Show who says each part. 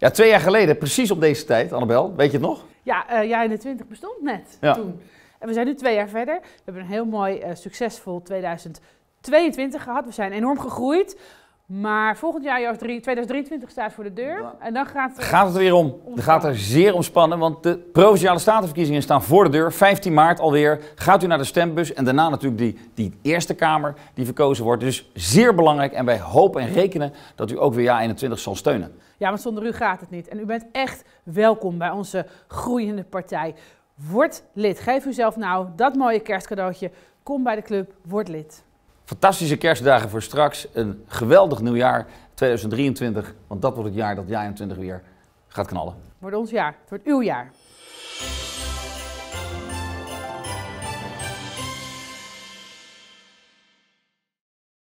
Speaker 1: Ja, twee jaar geleden, precies op deze tijd, Annabel, weet je het nog?
Speaker 2: Ja, uh, eh, Jij in de 20 bestond net toen. En we zijn nu twee jaar verder. We hebben een heel mooi, eh, succesvol 2022 gehad. We zijn enorm gegroeid. Maar volgend jaar, 2023 staat voor de deur. En dan gaat het, gaat het
Speaker 1: weer om. Dan gaat er zeer omspannen, want de provinciale statenverkiezingen staan voor de deur. 15 maart alweer. Gaat u naar de stembus en daarna natuurlijk die, die Eerste Kamer die verkozen wordt. Dus zeer belangrijk en wij hopen en rekenen dat u ook weer jaar 21 zal steunen.
Speaker 2: Ja, want zonder u gaat het niet. En u bent echt welkom bij onze groeiende partij. Word lid. Geef u zelf nou dat mooie kerstcadeautje. Kom bij de club, word lid.
Speaker 1: Fantastische kerstdagen voor straks. Een geweldig nieuwjaar 2023. Want dat wordt het jaar dat jij 20 weer gaat knallen.
Speaker 3: wordt ons jaar. Het wordt uw jaar.